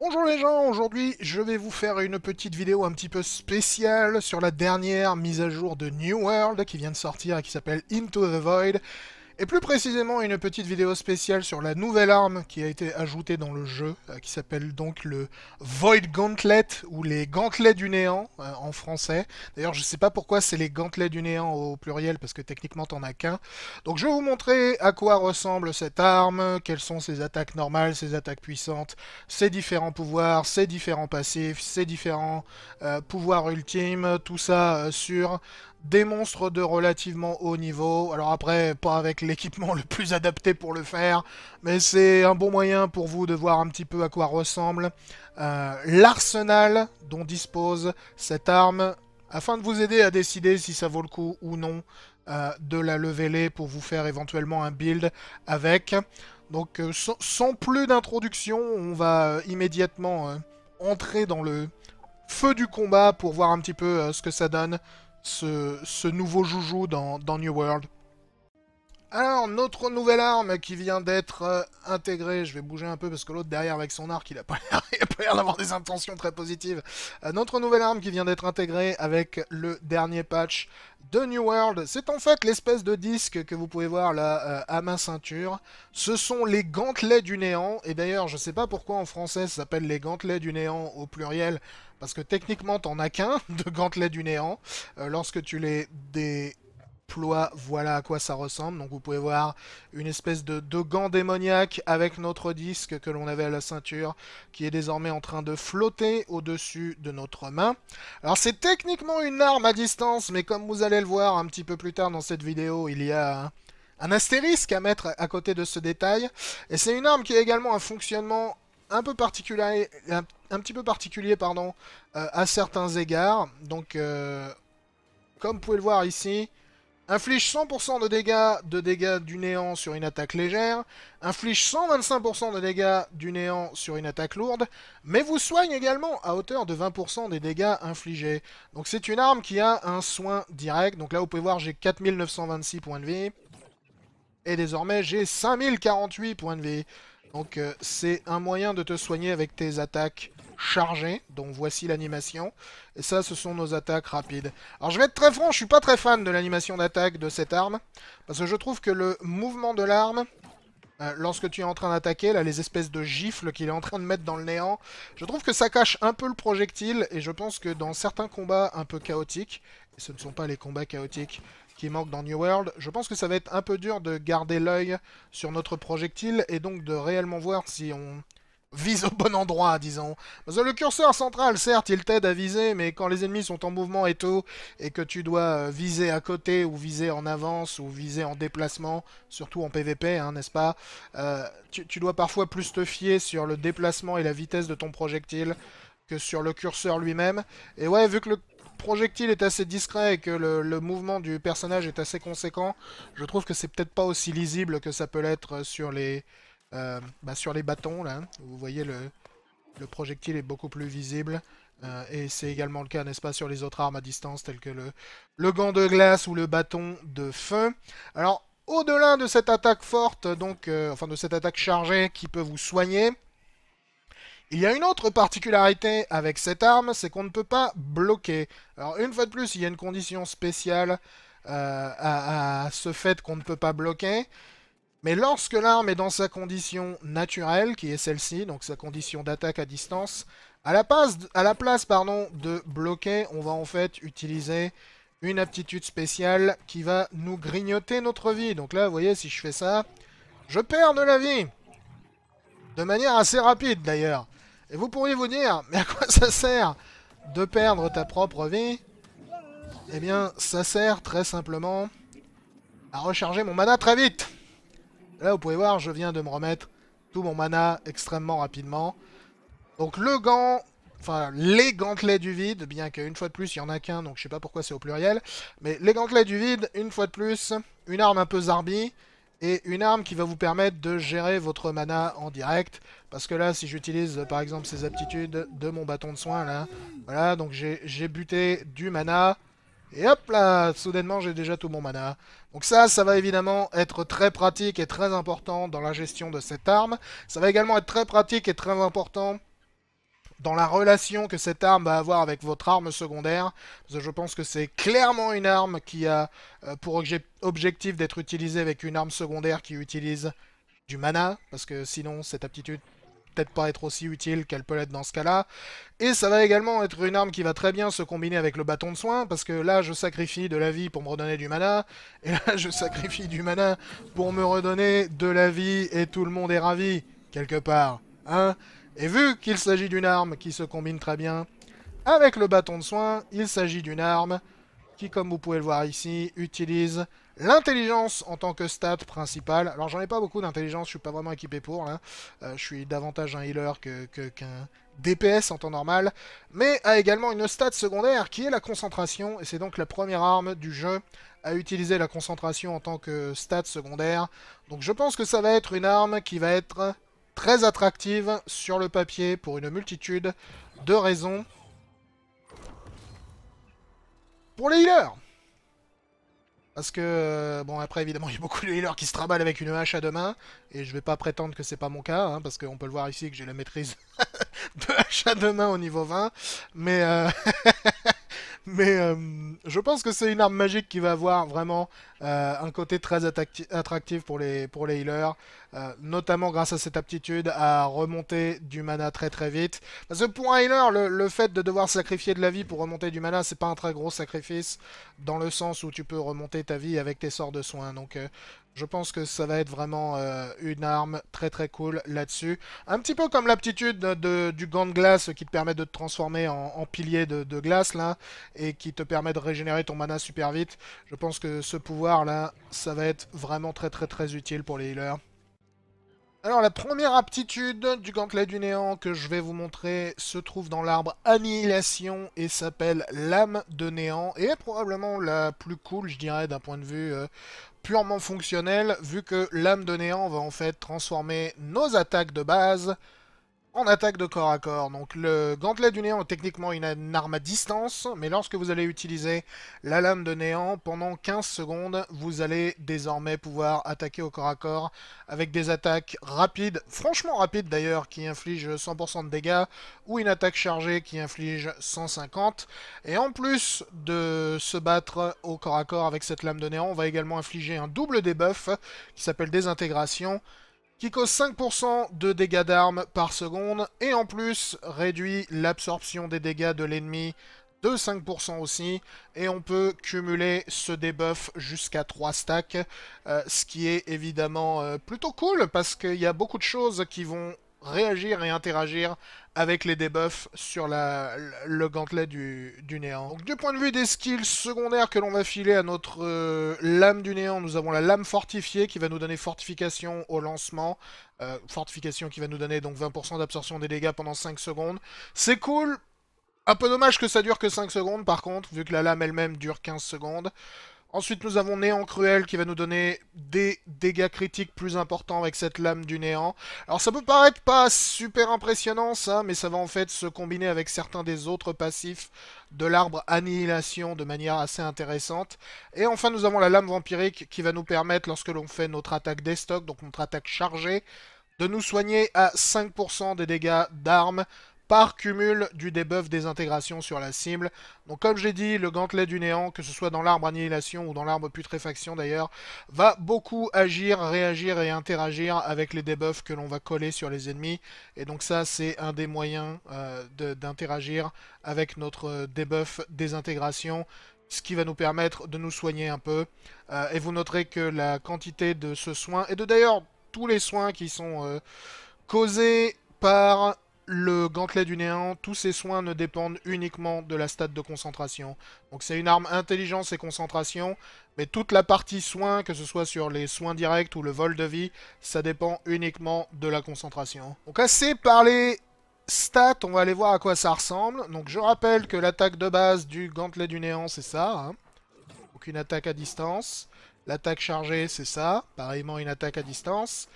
Bonjour les gens, aujourd'hui je vais vous faire une petite vidéo un petit peu spéciale sur la dernière mise à jour de New World qui vient de sortir et qui s'appelle Into the Void. Et plus précisément, une petite vidéo spéciale sur la nouvelle arme qui a été ajoutée dans le jeu, euh, qui s'appelle donc le Void Gauntlet, ou les Gantelets du Néant euh, en français. D'ailleurs, je ne sais pas pourquoi c'est les Gantelets du Néant au pluriel, parce que techniquement, t'en as qu'un. Donc je vais vous montrer à quoi ressemble cette arme, quelles sont ses attaques normales, ses attaques puissantes, ses différents pouvoirs, ses différents passifs, ses différents euh, pouvoirs ultimes, tout ça sur des monstres de relativement haut niveau. Alors après, pas avec l'équipement le plus adapté pour le faire, mais c'est un bon moyen pour vous de voir un petit peu à quoi ressemble euh, l'arsenal dont dispose cette arme, afin de vous aider à décider si ça vaut le coup ou non euh, de la leveler pour vous faire éventuellement un build avec. Donc euh, sans, plus d'introduction, on va immédiatement entrer dans le feu du combat pour voir un petit peu ce que ça donne ce, nouveau joujou dans, New World. Alors, notre nouvelle arme qui vient d'être euh, intégrée, je vais bouger un peu parce que l'autre derrière avec son arc, il a pas l'air d'avoir des intentions très positives. Euh, notre nouvelle arme qui vient d'être intégrée avec le dernier patch de New World. C'est en fait l'espèce de disque que vous pouvez voir là euh, à main ceinture. Ce sont les gantelets du néant. Et d'ailleurs, je sais pas pourquoi en français ça s'appelle les gantelets du néant au pluriel. Parce que techniquement, t'en as qu'un de gantelets du néant. Euh, lorsque tu les... Des ploie, Voilà à quoi ça ressemble. Donc vous pouvez voir une espèce de, gant démoniaque avec notre disque que l'on avait à la ceinture qui est désormais en train de flotter au-dessus de notre main. Alors c'est techniquement une arme à distance, mais comme vous allez le voir un petit peu plus tard dans cette vidéo, il y a un astérisque à mettre à côté de ce détail. Et c'est une arme qui a également un fonctionnement un peu particulier, un, petit peu particulier pardon, euh, à certains égards. Donc, euh, comme vous pouvez le voir ici, Inflige 100% de dégâts, de dégâts du néant sur une attaque légère. Inflige 125% de dégâts du néant sur une attaque lourde. Mais vous soigne également à hauteur de 20% des dégâts infligés. Donc c'est une arme qui a un soin direct. Donc là vous pouvez voir j'ai 4926 points de vie. Et désormais j'ai 5048 points de vie. Donc euh, c'est un moyen de te soigner avec tes attaques chargé. Donc voici l'animation. Et ça, ce sont nos attaques rapides. Alors je vais être très franc, je suis pas très fan de l'animation d'attaque de cette arme. Parce que je trouve que le mouvement de l'arme... Euh, lorsque tu es en train d'attaquer, là, les espèces de gifles qu'il est en train de mettre dans le néant, je trouve que ça cache un peu le projectile, et je pense que dans certains combats un peu chaotiques, et ce ne sont pas les combats chaotiques qui manquent dans New World, je pense que ça va être un peu dur de garder l'œil sur notre projectile, et donc de réellement voir si on, vise au bon endroit, disons. Le curseur central, certes, il t'aide à viser, mais quand les ennemis sont en mouvement et tout, et que tu dois euh, viser à côté, ou viser en avance, ou viser en déplacement, surtout en PVP, hein, n'est-ce pas euh, tu, dois parfois plus te fier sur le déplacement et la vitesse de ton projectile que sur le curseur lui-même. Et ouais, vu que le projectile est assez discret et que le mouvement du personnage est assez conséquent, je trouve que c'est peut-être pas aussi lisible que ça peut l'être sur les euh, bah, sur les bâtons, là, vous voyez le, projectile est beaucoup plus visible. Euh, et c'est également le cas, n'est-ce pas, sur les autres armes à distance, telles que le, gant de glace ou le bâton de feu. Alors, au-delà de cette attaque forte, donc, euh, enfin de cette attaque chargée qui peut vous soigner, il y a une autre particularité avec cette arme, c'est qu'on ne peut pas bloquer. Alors, une fois de plus, il y a une condition spéciale à, à, ce fait qu'on ne peut pas bloquer. Mais lorsque l'arme est dans sa condition naturelle, qui est celle-ci, donc sa condition d'attaque à distance, à la, à la place pardon, de bloquer, on va en fait utiliser une aptitude spéciale qui va nous grignoter notre vie. Donc là, vous voyez, si je fais ça, je perds de la vie. De manière assez rapide, d'ailleurs. Et vous pourriez vous dire, mais à quoi ça sert de perdre ta propre vie Eh bien, ça sert très simplement à recharger mon mana très vite Là, vous pouvez voir, je viens de me remettre tout mon mana extrêmement rapidement. Donc le gant, enfin les gantelets du vide, bien qu'une fois de plus, il n'y en a qu'un, donc je sais pas pourquoi c'est au pluriel. Mais les gantelets du vide, une fois de plus, une arme un peu zarbi, et une arme qui va vous permettre de gérer votre mana en direct. Parce que là, si j'utilise par exemple ces aptitudes de mon bâton de soin, là, voilà, donc j'ai buté du mana, et hop là, soudainement j'ai déjà tout mon mana. Donc ça, ça va évidemment être très pratique et très important dans la gestion de cette arme. Ça va également être très pratique et très important dans la relation que cette arme va avoir avec votre arme secondaire. Parce que je pense que c'est clairement une arme qui a euh, pour objectif d'être utilisée avec une arme secondaire qui utilise du mana. Parce que sinon, cette aptitude peut-être pas être aussi utile qu'elle peut l'être dans ce cas-là. Et ça va également être une arme qui va très bien se combiner avec le bâton de soin, parce que là je sacrifie de la vie pour me redonner du mana, et là je sacrifie du mana pour me redonner de la vie, et tout le monde est ravi, quelque part. Hein et vu qu'il s'agit d'une arme qui se combine très bien avec le bâton de soin, il s'agit d'une arme qui, comme vous pouvez le voir ici, utilise L'intelligence en tant que stat principale. Alors j'en ai pas beaucoup d'intelligence, je suis pas vraiment équipé pour là. Hein. Euh, je suis davantage un healer qu'un que, DPS en temps normal. Mais a également une stat secondaire qui est la concentration. Et c'est donc la première arme du jeu à utiliser la concentration en tant que stat secondaire. Donc je pense que ça va être une arme qui va être très attractive sur le papier pour une multitude de raisons. Pour les healers parce que, euh, bon, après, évidemment, il y a beaucoup de healers qui se traballent avec une hache à deux mains. Et je vais pas prétendre que c'est pas mon cas, hein, parce qu'on peut le voir ici que j'ai la maîtrise de hache à deux mains au niveau 20. Mais, euh, Mais euh, je pense que c'est une arme magique qui va avoir vraiment euh, un côté très attractif pour les, pour healers, euh, notamment grâce à cette aptitude à remonter du mana très très vite. Parce que pour un healer, le, le fait de devoir sacrifier de la vie pour remonter du mana, c'est pas un très gros sacrifice, dans le sens où tu peux remonter ta vie avec tes sorts de soins. Donc je pense que ça va être vraiment euh, une arme très très cool là-dessus. Un petit peu comme l'aptitude du gant de glace qui te permet de te transformer en, pilier de, glace là et qui te permet de régénérer ton mana super vite. Je pense que ce pouvoir là, ça va être vraiment très très très utile pour les healers. Alors la première aptitude du gantelet du néant que je vais vous montrer se trouve dans l'arbre Annihilation et s'appelle l'âme de néant et est probablement la plus cool je dirais d'un point de vue euh, purement fonctionnel, vu que l'âme de néant va en fait transformer nos attaques de base en attaque de corps à corps. Donc le gantelet du néant est techniquement une arme à distance, mais lorsque vous allez utiliser la lame de néant, pendant 15 secondes, vous allez désormais pouvoir attaquer au corps à corps avec des attaques rapides, franchement rapides d'ailleurs, qui infligent 100% de dégâts, ou une attaque chargée qui inflige 150. Et en plus de se battre au corps à corps avec cette lame de néant, on va également infliger un double debuff qui s'appelle désintégration, qui cause 5% de dégâts d'armes par seconde, et en plus réduit l'absorption des dégâts de l'ennemi de 5% aussi, et on peut cumuler ce debuff jusqu'à 3 stacks, euh, ce qui est évidemment euh, plutôt cool, parce qu'il y a beaucoup de choses qui vont réagir et interagir avec les debuffs sur le gantelet du, néant. du point de vue des skills secondaires que l'on va filer à notre euh, lame du néant, nous avons la lame fortifiée qui va nous donner fortification au lancement. Euh, fortification qui va nous donner donc 20% d'absorption des dégâts pendant 5 secondes. C'est cool, un peu dommage que ça dure que 5 secondes par contre, vu que la lame elle-même dure 15 secondes. Ensuite, nous avons Néant Cruel qui va nous donner des dégâts critiques plus importants avec cette lame du néant. Alors ça peut paraître pas super impressionnant ça, mais ça va en fait se combiner avec certains des autres passifs de l'arbre Annihilation de manière assez intéressante. Et enfin, nous avons la lame vampirique qui va nous permettre, lorsque l'on fait notre attaque destock, donc notre attaque chargée, de nous soigner à 5% des dégâts d'armes par cumul du debuff désintégration sur la cible. Donc comme j'ai dit, le gantelet du néant, que ce soit dans l'arbre annihilation ou dans l'arbre putréfaction d'ailleurs, va beaucoup agir, réagir et interagir avec les debuffs que l'on va coller sur les ennemis. Et donc ça, c'est un des moyens euh, d'interagir avec notre debuff désintégration. ce qui va nous permettre de nous soigner un peu. Euh, et vous noterez que la quantité de ce soin, et de d'ailleurs tous les soins qui sont euh, causés par le gantelet du néant, tous ses soins ne dépendent uniquement de la stat de concentration. Donc c'est une arme intelligence et concentration, mais toute la partie soins, que ce soit sur les soins directs ou le vol de vie, ça dépend uniquement de la concentration. Donc assez parlé stats, on va aller voir à quoi ça ressemble. Donc je rappelle que l'attaque de base du gantelet du néant, c'est ça. aucune hein. Donc une attaque à distance. L'attaque chargée, c'est ça. Pareillement, une attaque à distance.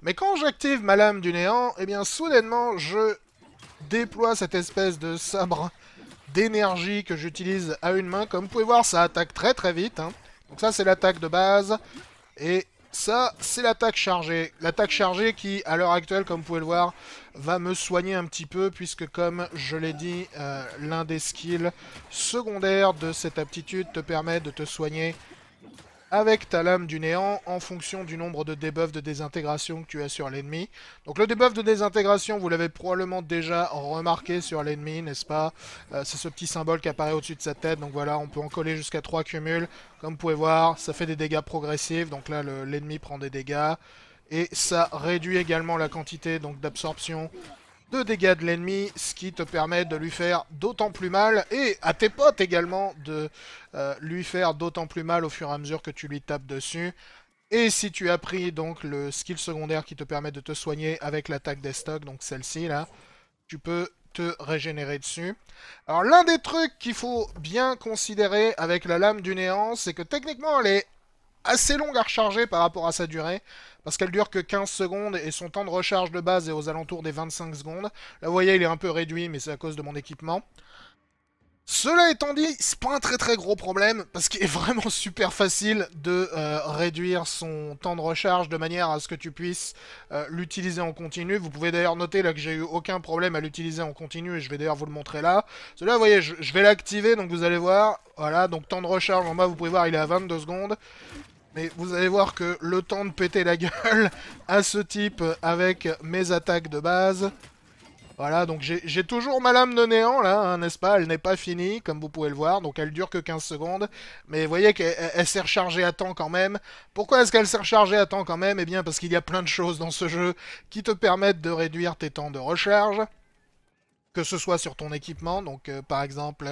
Mais quand j'active ma lame du néant, et eh bien, soudainement, je déploie cette espèce de sabre d'énergie que j'utilise à une main. Comme vous pouvez voir, ça attaque très très vite. Hein. Donc ça, c'est l'attaque de base. Et ça, c'est l'attaque chargée. L'attaque chargée qui, à l'heure actuelle, comme vous pouvez le voir, va me soigner un petit peu, puisque comme je l'ai dit, euh, l'un des skills secondaires de cette aptitude te permet de te soigner avec ta lame du néant en fonction du nombre de debuffs de désintégration que tu as sur l'ennemi. Donc le debuff de désintégration, vous l'avez probablement déjà remarqué sur l'ennemi, n'est-ce pas euh, C'est ce petit symbole qui apparaît au-dessus de sa tête, donc voilà, on peut en coller jusqu'à 3 cumuls. Comme vous pouvez voir, ça fait des dégâts progressifs, donc là l'ennemi prend des dégâts. Et ça réduit également la quantité d'absorption de dégâts de l'ennemi, ce qui te permet de lui faire d'autant plus mal, et à tes potes également, de euh, lui faire d'autant plus mal au fur et à mesure que tu lui tapes dessus. Et si tu as pris donc le skill secondaire qui te permet de te soigner avec l'attaque des stocks, donc celle-ci là, tu peux te régénérer dessus. Alors l'un des trucs qu'il faut bien considérer avec la lame du néant, c'est que techniquement elle est assez longue à recharger par rapport à sa durée, parce qu'elle dure que 15 secondes et son temps de recharge de base est aux alentours des 25 secondes. Là, vous voyez, il est un peu réduit, mais c'est à cause de mon équipement. Cela étant dit, c'est pas un très très gros problème, parce qu'il est vraiment super facile de euh, réduire son temps de recharge de manière à ce que tu puisses euh, l'utiliser en continu. Vous pouvez d'ailleurs noter là que j'ai eu aucun problème à l'utiliser en continu, et je vais d'ailleurs vous le montrer là. Cela, vous voyez, je vais l'activer, donc vous allez voir, voilà, donc temps de recharge en bas, vous pouvez voir, il est à 22 secondes. Mais vous allez voir que le temps de péter la gueule à ce type avec mes attaques de base... Voilà, donc j'ai toujours ma lame de néant, là, hein, n'est-ce pas Elle n'est pas finie, comme vous pouvez le voir, donc elle dure que 15 secondes. Mais vous voyez qu'elle s'est rechargée à temps quand même. Pourquoi est-ce qu'elle s'est rechargée à temps quand même Eh bien, parce qu'il y a plein de choses dans ce jeu qui te permettent de réduire tes temps de recharge que ce soit sur ton équipement, donc euh, par exemple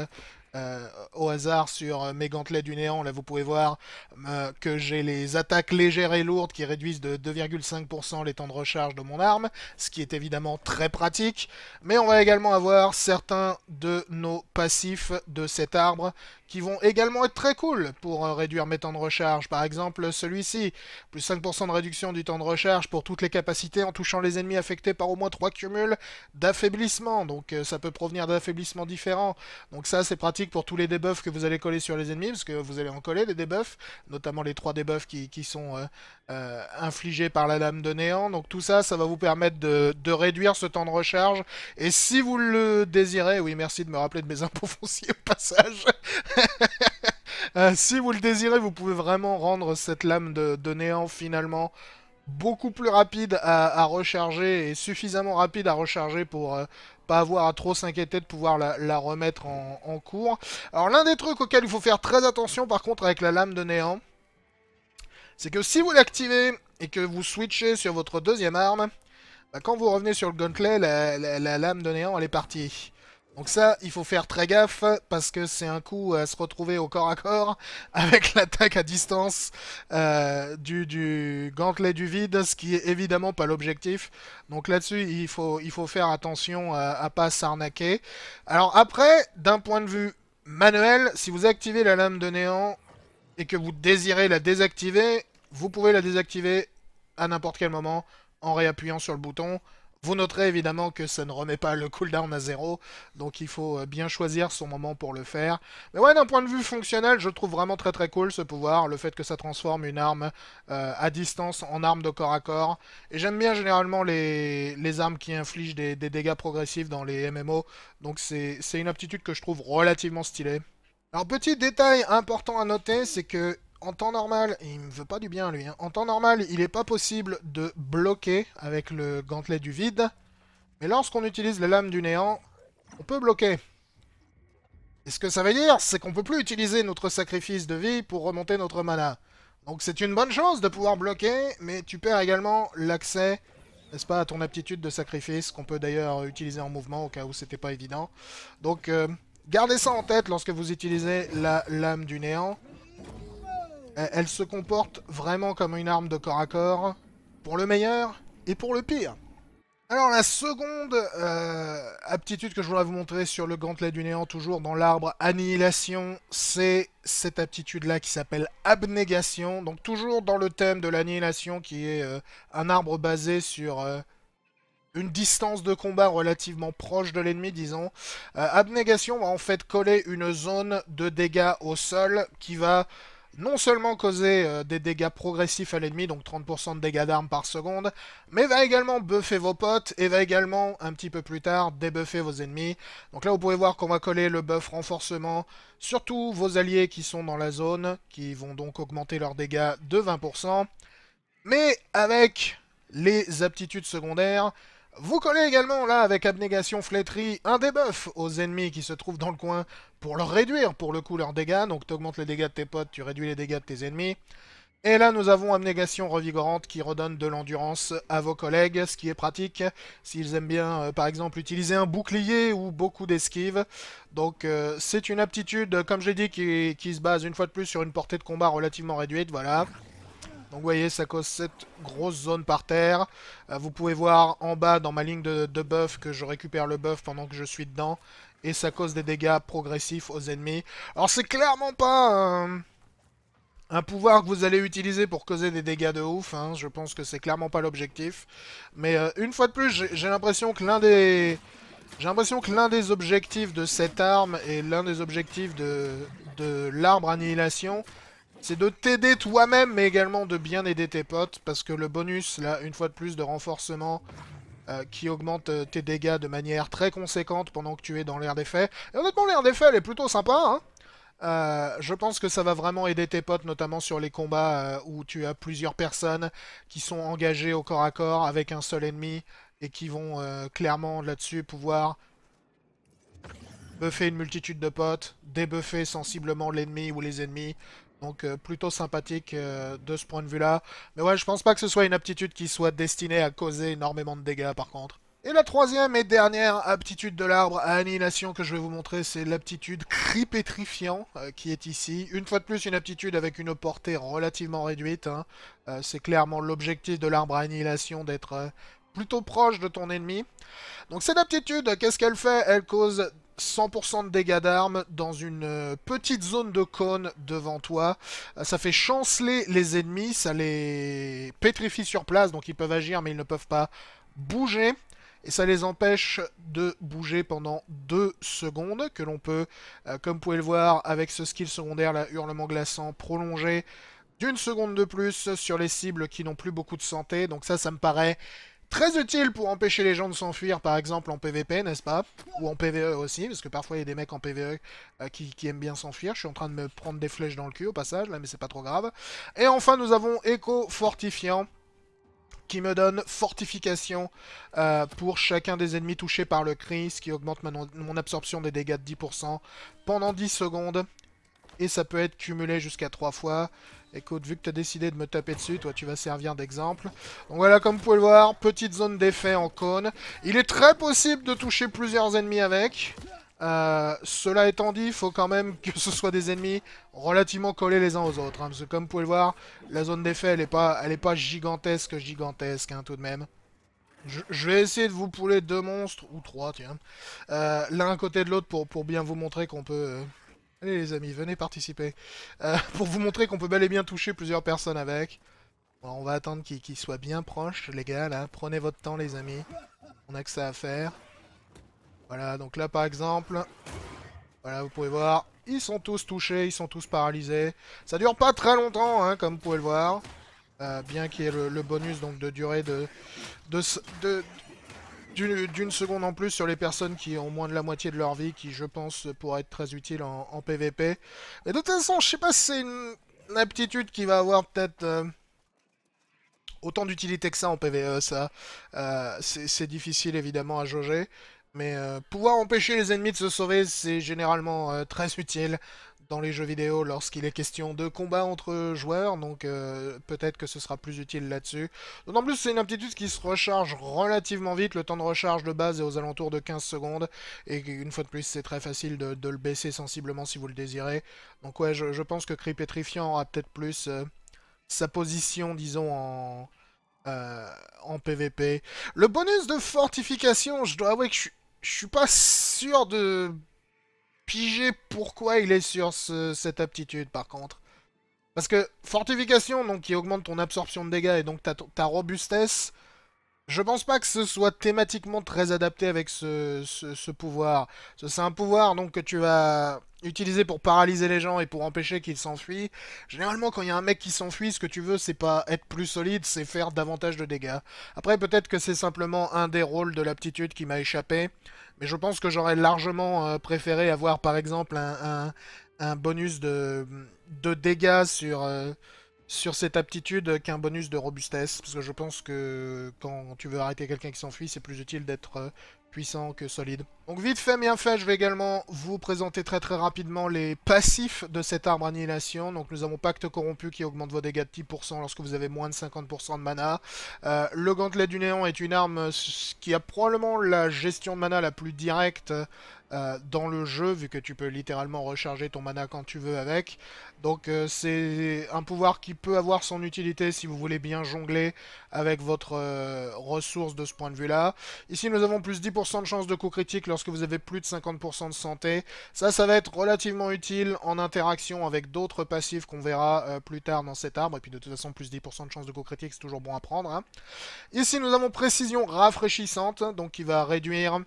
euh, au hasard sur euh, mes gantelets du néant, là vous pouvez voir euh, que j'ai les attaques légères et lourdes qui réduisent de 2,5% les temps de recharge de mon arme, ce qui est évidemment très pratique. Mais on va également avoir certains de nos passifs de cet arbre qui vont également être très cool pour réduire mes temps de recharge. Par exemple celui-ci, plus 5% de réduction du temps de recharge pour toutes les capacités en touchant les ennemis affectés par au moins 3 cumuls d'affaiblissement. Donc ça peut provenir d'affaiblissements différents. Donc ça c'est pratique pour tous les debuffs que vous allez coller sur les ennemis, parce que vous allez en coller des debuffs, notamment les trois debuffs qui, qui sont euh, euh, infligés par la lame de néant. Donc tout ça, ça va vous permettre de, réduire ce temps de recharge. Et si vous le désirez, oui merci de me rappeler de mes impôts fonciers au passage. Euh, si vous le désirez, vous pouvez vraiment rendre cette lame de, de néant finalement beaucoup plus rapide à, recharger et suffisamment rapide à recharger pour euh, pas avoir à trop s'inquiéter de pouvoir la, remettre en, cours. Alors l'un des trucs auxquels il faut faire très attention par contre avec la lame de néant, c'est que si vous l'activez et que vous switchez sur votre deuxième arme, bah, quand vous revenez sur le gauntlet, la lame de néant elle est partie. Donc ça, il faut faire très gaffe parce que c'est un coup à se retrouver au corps à corps avec l'attaque à distance euh, du, gantelet du vide, ce qui est évidemment pas l'objectif. Donc là-dessus, il faut, il faut faire attention à, ne pas s'arnaquer. Alors après, d'un point de vue manuel, si vous activez la lame de néant et que vous désirez la désactiver, vous pouvez la désactiver à n'importe quel moment en réappuyant sur le bouton. Vous noterez évidemment que ça ne remet pas le cooldown à zéro, donc il faut euh, bien choisir son moment pour le faire. Mais ouais, d'un point de vue fonctionnel, je trouve vraiment très très cool ce pouvoir, le fait que ça transforme une arme euh, à distance en arme de corps à corps. Et j'aime bien généralement les, armes qui infligent des, des, dégâts progressifs dans les MMO, donc c'est une aptitude que je trouve relativement stylée. Alors petit détail important à noter, c'est que en temps normal, il ne veut pas du bien lui, hein, en temps normal, il n'est pas possible de bloquer avec le gantelet du vide. Mais lorsqu'on utilise la lame du néant, on peut bloquer. Et ce que ça veut dire, c'est qu'on peut plus utiliser notre sacrifice de vie pour remonter notre mana. Donc c'est une bonne chance de pouvoir bloquer, mais tu perds également l'accès, n'est-ce pas, à ton aptitude de sacrifice, qu'on peut d'ailleurs utiliser en mouvement au cas où c'était pas évident. Donc euh, gardez ça en tête lorsque vous utilisez la lame du néant. Elle se comporte vraiment comme une arme de corps à corps, pour le meilleur et pour le pire. Alors la seconde euh, aptitude que je voudrais vous montrer sur le gantelet du néant, toujours dans l'arbre Annihilation, c'est cette aptitude-là qui s'appelle Abnégation. Donc toujours dans le thème de l'annihilation qui est euh, un arbre basé sur euh, une distance de combat relativement proche de l'ennemi, disons. Abnégation va en fait coller une zone de dégâts au sol qui va non seulement causer euh, des dégâts progressifs à l'ennemi, donc 30% de dégâts d'armes par seconde, mais va également buffer vos potes, et va également, un petit peu plus tard, débuffer vos ennemis. Donc là, vous pouvez voir qu'on va coller le buff renforcement, surtout vos alliés qui sont dans la zone, qui vont donc augmenter leurs dégâts de 20%, mais avec les aptitudes secondaires, vous collez également, là, avec Abnégation Flétrie, un debuff aux ennemis qui se trouvent dans le coin pour leur réduire pour le coup leurs dégâts. Donc tu augmentes les dégâts de tes potes, tu réduis les dégâts de tes ennemis. Et là, nous avons Abnégation Revigorante qui redonne de l'endurance à vos collègues, ce qui est pratique s'ils aiment bien, euh, par exemple, utiliser un bouclier ou beaucoup d'esquives. Donc, euh, c'est une aptitude, comme j'ai dit, qui, se base une fois de plus sur une portée de combat relativement réduite, voilà. Donc, vous voyez, ça cause cette grosse zone par terre. Euh, vous pouvez voir en bas, dans ma ligne de, de buff, que je récupère le buff pendant que je suis dedans et ça cause des dégâts progressifs aux ennemis. Alors c'est clairement pas un, pouvoir que vous allez utiliser pour causer des dégâts de ouf, hein. je pense que c'est clairement pas l'objectif. Mais euh, une fois de plus, j'ai l'impression que l'un des... J'ai l'impression que l'un des objectifs de cette arme et l'un des objectifs de, de l'arbre annihilation, c'est de t'aider toi-même, mais également de bien aider tes potes, parce que le bonus, là, une fois de plus, de renforcement euh, qui augmente euh, tes dégâts de manière très conséquente pendant que tu es dans l'air d'effet. Et honnêtement, l'air d'effet, elle est plutôt sympa, hein. euh, je pense que ça va vraiment aider tes potes, notamment sur les combats où tu as plusieurs personnes qui sont engagées au corps à corps avec un seul ennemi et qui vont clairement là-dessus pouvoir buffer une multitude de potes, débuffer sensiblement l'ennemi ou les ennemis, donc euh, plutôt sympathique euh, de ce point de vue-là. Mais ouais, je pense pas que ce soit une aptitude qui soit destinée à causer énormément de dégâts par contre. Et la troisième et dernière aptitude de l'arbre à annihilation que je vais vous montrer, c'est l'aptitude cri pétrifiant euh, qui est ici. Une fois de plus, une aptitude avec une portée relativement réduite. Hein. c'est clairement l'objectif de l'arbre à annihilation d'être plutôt proche de ton ennemi. Donc cette aptitude, qu'est-ce qu'elle fait Elle cause 100% de dégâts d'armes dans une euh, petite zone de cône devant toi. Euh, ça fait chanceler les ennemis, ça les pétrifie sur place, donc ils peuvent agir mais ils ne peuvent pas bouger. Et ça les empêche de bouger pendant 2 secondes, que l'on peut, euh, comme vous pouvez le voir, avec ce skill secondaire, la hurlement glaçant prolongé, d'une seconde de plus sur les cibles qui n'ont plus beaucoup de santé. Donc ça, ça me paraît Très utile pour empêcher les gens de s'enfuir, par exemple en PVP, n'est-ce pas Ou en PVE aussi, parce que parfois il y a des mecs en PVE euh, qui, aiment bien s'enfuir. Je suis en train de me prendre des flèches dans le cul au passage, là, mais c'est pas trop grave. Et enfin, nous avons Écho Fortifiant qui me donne fortification euh, pour chacun des ennemis touchés par le cri, ce qui augmente mon absorption des dégâts de 10% pendant 10 secondes et ça peut être cumulé jusqu'à 3 fois. Écoute, vu que tu as décidé de me taper dessus, toi tu vas servir d'exemple. Donc voilà, comme vous pouvez le voir, petite zone d'effet en cône. Il est très possible de toucher plusieurs ennemis avec. Euh, cela étant dit, il faut quand même que ce soit des ennemis relativement collés les uns aux autres. Hein, parce que comme vous pouvez le voir, la zone d'effet, elle n'est pas, elle pas gigantesque, gigantesque hein, tout de même. Je, vais essayer de vous pouler deux monstres, ou trois, tiens. Euh, l'un à côté de l'autre pour, pour bien vous montrer qu'on peut... Euh, les amis, venez participer. Euh, pour vous montrer qu'on peut bel et bien toucher plusieurs personnes avec. on va attendre qu'ils soient bien proches, les gars, là. Prenez votre temps, les amis. On a que ça à faire. Voilà, donc là, par exemple... Voilà, vous pouvez voir, ils sont tous touchés, ils sont tous paralysés. Ça dure pas très longtemps, hein, comme vous pouvez le voir. Euh, bien qu'il y ait le, bonus donc de durée de, de, de, d'une seconde en plus sur les personnes qui ont moins de la moitié de leur vie, qui je pense pourraient être très utiles en, PVP. Et de toute façon, je sais pas si c'est une, aptitude qui va avoir peut-être euh, autant d'utilité que ça en PVE, ça. Euh, c'est difficile évidemment à jauger. Mais euh, pouvoir empêcher les ennemis de se sauver, c'est généralement très utile dans les jeux vidéo lorsqu'il est question de combat entre joueurs, donc euh, peut-être que ce sera plus utile là-dessus. D'autant plus c'est une aptitude qui se recharge relativement vite, le temps de recharge de base est aux alentours de 15 secondes, et une fois de plus c'est très facile de, le baisser sensiblement si vous le désirez. Donc ouais, je, pense que Creep Pétrifiant a peut-être plus euh, sa position, disons, en... Euh, en PVP. Le bonus de fortification, je dois avouer que je suis pas sûr de piger pourquoi il est sur cette aptitude par contre. Parce que fortification, donc qui augmente ton absorption de dégâts et donc ta, ta robustesse, je pense pas que ce soit thématiquement très adapté avec ce, pouvoir. C'est un pouvoir donc que tu vas utiliser pour paralyser les gens et pour empêcher qu'ils s'enfuient. Généralement, quand il y a un mec qui s'enfuit, ce que tu veux, c'est pas être plus solide, c'est faire davantage de dégâts. Après, peut-être que c'est simplement un des rôles de l'aptitude qui m'a échappé, mais je pense que j'aurais largement euh, préféré avoir, par exemple, un, bonus de, de dégâts sur... Euh, sur cette aptitude qu'un bonus de robustesse, parce que je pense que quand tu veux arrêter quelqu'un qui s'enfuit, c'est plus utile d'être euh, puissant que solide. Donc vite fait, bien fait, je vais également vous présenter très très rapidement les passifs de cet arbre annihilation. Donc nous avons Pacte Corrompu qui augmente vos dégâts de 10% lorsque vous avez moins de 50% de mana. Euh, le Gantelet du Néant est une arme qui a probablement la gestion de mana la plus directe euh, dans le jeu, vu que tu peux littéralement recharger ton mana quand tu veux avec. Donc euh, c'est un pouvoir qui peut avoir son utilité si vous voulez bien jongler avec votre euh, ressource de ce point de vue-là. Ici, nous avons plus 10% de chance de coup critique lorsque vous avez plus de 50% de santé. Ça, ça va être relativement utile en interaction avec d'autres passifs qu'on verra plus tard dans cet arbre. Et puis de toute façon, plus 10% de chance de co critique, c'est toujours bon à prendre. Hein. Ici, nous avons précision rafraîchissante, donc qui va réduire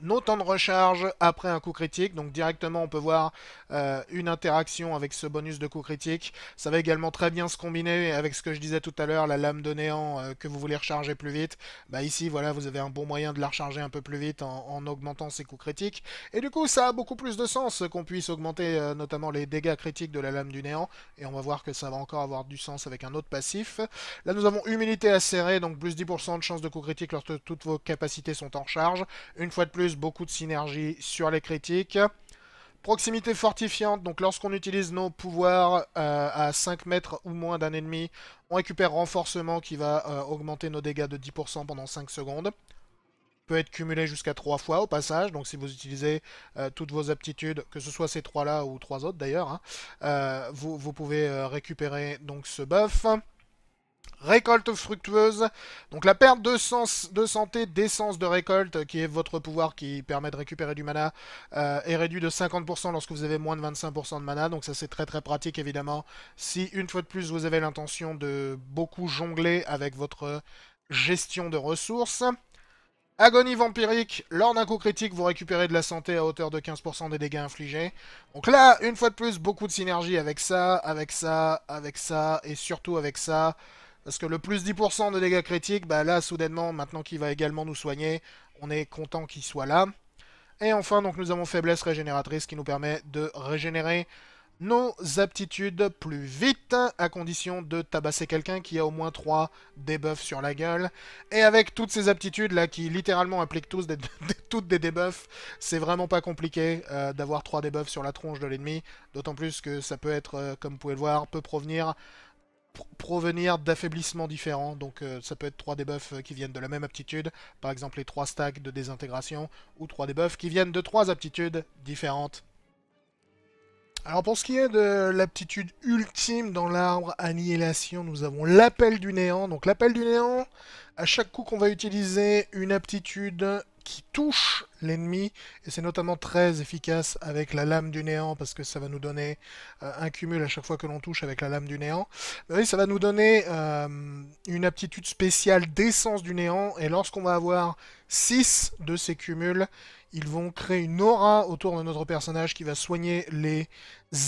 nos temps de recharge après un coup critique. Donc directement, on peut voir euh, une interaction avec ce bonus de coup critique. Ça va également très bien se combiner avec ce que je disais tout à l'heure, la lame de néant euh, que vous voulez recharger plus vite. Bah ici, voilà, vous avez un bon moyen de la recharger un peu plus vite en, augmentant ses coups critiques. Et du coup, ça a beaucoup plus de sens qu'on puisse augmenter euh, notamment les dégâts critiques de la lame du néant. Et on va voir que ça va encore avoir du sens avec un autre passif. Là, nous avons humilité acérée, donc plus 10% de chance de coup critique lorsque toutes vos capacités sont en charge. Une fois de plus, beaucoup de synergie sur les critiques. Proximité fortifiante, donc lorsqu'on utilise nos pouvoirs euh, à 5 mètres ou moins d'un ennemi, on récupère renforcement qui va euh, augmenter nos dégâts de 10% pendant 5 secondes. Peut être cumulé jusqu'à 3 fois au passage, donc si vous utilisez euh, toutes vos aptitudes, que ce soit ces 3 là ou 3 autres d'ailleurs, hein, vous, vous, pouvez récupérer donc ce buff. Récolte fructueuse, donc la perte de, sens, de santé d'essence de récolte, qui est votre pouvoir qui permet de récupérer du mana, euh, est réduite de 50% lorsque vous avez moins de 25% de mana, donc ça c'est très très pratique évidemment. Si une fois de plus vous avez l'intention de beaucoup jongler avec votre gestion de ressources. Agonie vampirique, lors d'un coup critique, vous récupérez de la santé à hauteur de 15% des dégâts infligés. Donc là, une fois de plus, beaucoup de synergie avec ça, avec ça, avec ça, et surtout avec ça. Parce que le plus 10% de dégâts critiques, bah là, soudainement, maintenant qu'il va également nous soigner, on est content qu'il soit là. Et enfin, donc nous avons faiblesse régénératrice qui nous permet de régénérer nos aptitudes plus vite, à condition de tabasser quelqu'un qui a au moins 3 debuffs sur la gueule. Et avec toutes ces aptitudes là qui littéralement impliquent tous toutes des debuffs, c'est vraiment pas compliqué euh, d'avoir 3 debuffs sur la tronche de l'ennemi, d'autant plus que ça peut être, euh, comme vous pouvez le voir, peut provenir provenir d'affaiblissements différents, donc euh, ça peut être trois debuffs euh, qui viennent de la même aptitude, par exemple les trois stacks de désintégration, ou trois debuffs qui viennent de trois aptitudes différentes. Alors pour ce qui est de l'aptitude ultime dans l'arbre Annihilation, nous avons l'appel du néant. Donc l'appel du néant, à chaque coup qu'on va utiliser une aptitude qui touche l'ennemi, et c'est notamment très efficace avec la lame du néant, parce que ça va nous donner euh, un cumul à chaque fois que l'on touche avec la lame du néant. ça va nous donner euh, une aptitude spéciale d'essence du néant, et lorsqu'on va avoir 6 de ces cumuls, ils vont créer une aura autour de notre personnage qui va soigner les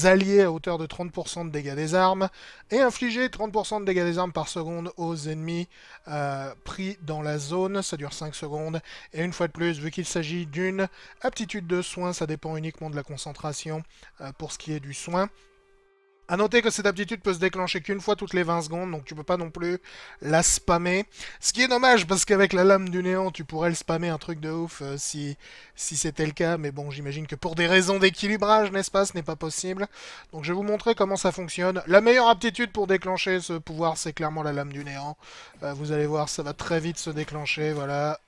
alliés à hauteur de 30% de dégâts des armes et infliger 30% de dégâts des armes par seconde aux ennemis euh, pris dans la zone. Ça dure 5 secondes. Et une fois de plus, vu qu'il s'agit d'une aptitude de soin, ça dépend uniquement de la concentration euh, pour ce qui est du soin. A noter que cette aptitude peut se déclencher qu'une fois toutes les 20 secondes, donc tu peux pas non plus la spammer. Ce qui est dommage, parce qu'avec la lame du néant, tu pourrais le spammer un truc de ouf euh, si, si c'était le cas, mais bon, j'imagine que pour des raisons d'équilibrage, n'est-ce pas, ce n'est pas possible. Donc je vais vous montrer comment ça fonctionne. La meilleure aptitude pour déclencher ce pouvoir, c'est clairement la lame du néant. Euh, vous allez voir, ça va très vite se déclencher, voilà.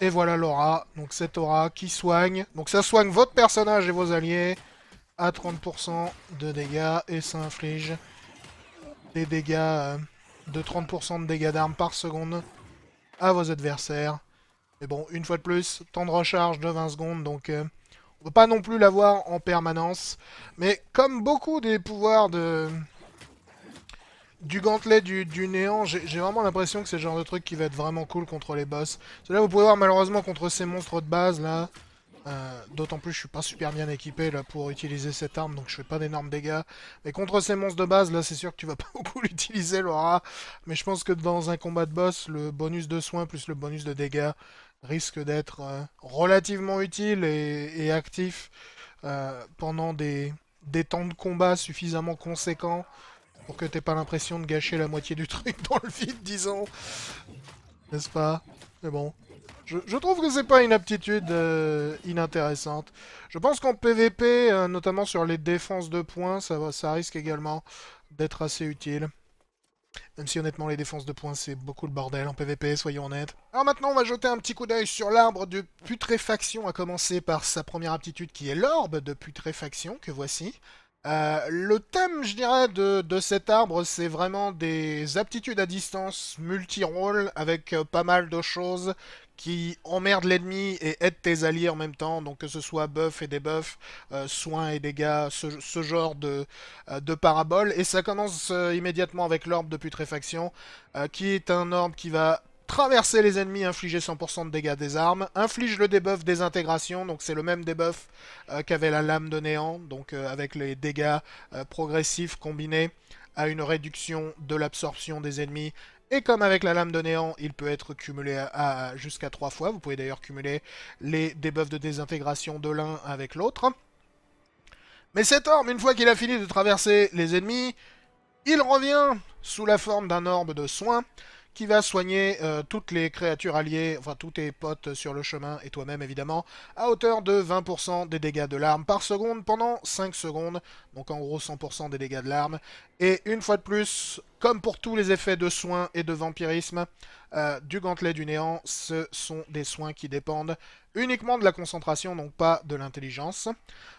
Et voilà l'aura, donc cette aura qui soigne. Donc ça soigne votre personnage et vos alliés à 30% de dégâts et ça inflige des dégâts euh, de 30% de dégâts d'armes par seconde à vos adversaires. Mais bon, une fois de plus, temps de recharge de 20 secondes, donc euh, on peut pas non plus l'avoir en permanence. Mais comme beaucoup des pouvoirs de du gantelet du, néant, j'ai vraiment l'impression que c'est le genre de truc qui va être vraiment cool contre les boss. Cela vous pouvez voir malheureusement contre ces monstres de base là. Euh, d'autant plus je suis pas super bien équipé là pour utiliser cette arme, donc je fais pas d'énormes dégâts. Mais contre ces monstres de base, là c'est sûr que tu vas pas beaucoup l'utiliser Laura. Mais je pense que dans un combat de boss, le bonus de soins plus le bonus de dégâts risque d'être euh, relativement utile et, actif euh, pendant des, des temps de combat suffisamment conséquents pour que t'aies pas l'impression de gâcher la moitié du truc dans le vide, disons. N'est-ce pas Mais bon. Je, trouve que c'est pas une aptitude euh, inintéressante. Je pense qu'en PVP, euh, notamment sur les défenses de points, ça, risque également d'être assez utile. Même si honnêtement les défenses de points c'est beaucoup le bordel en PvP, soyons honnêtes. Alors maintenant on va jeter un petit coup d'œil sur l'arbre de putréfaction, à commencer par sa première aptitude qui est l'orbe de putréfaction, que voici. Euh, le thème, je dirais, de, cet arbre, c'est vraiment des aptitudes à distance multi-rôle avec pas mal de choses qui emmerde l'ennemi et aide tes alliés en même temps, donc que ce soit buff et debuff, euh, soins et dégâts, ce, genre de, euh, paraboles. parabole. Et ça commence euh, immédiatement avec l'orbe de putréfaction, qui est un orbe qui va traverser les ennemis, infliger 100% de dégâts des armes, inflige le debuff désintégration, donc c'est le même debuff qu'avait la lame de néant, donc avec les dégâts progressifs combinés à une réduction de l'absorption des ennemis et comme avec la lame de néant, il peut être cumulé à, jusqu'à 3 fois. Vous pouvez d'ailleurs cumuler les debuffs de désintégration de l'un avec l'autre. Mais cet orbe, une fois qu'il a fini de traverser les ennemis, il revient sous la forme d'un orbe de soin qui va soigner euh, toutes les créatures alliées, enfin tous tes potes sur le chemin et toi-même évidemment, à hauteur de 20% des dégâts de l'arme par seconde pendant 5 secondes, donc en gros 100% des dégâts de l'arme. Et une fois de plus, comme pour tous les effets de soins et de vampirisme, euh, du gantelet du néant, ce sont des soins qui dépendent uniquement de la concentration, donc pas de l'intelligence.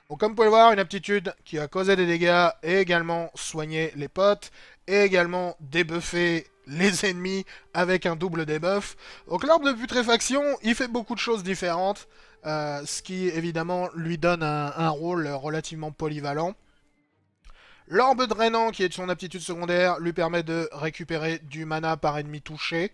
Donc comme vous pouvez le voir, une aptitude qui a causé des dégâts et également soigner les potes, et également débuffer les ennemis avec un double debuff Donc l'arbre de putréfaction, il fait beaucoup de choses différentes, euh, ce qui évidemment lui donne un rôle relativement polyvalent. L'orbe drainant, qui est de son aptitude secondaire, lui permet de récupérer du mana par ennemi touché.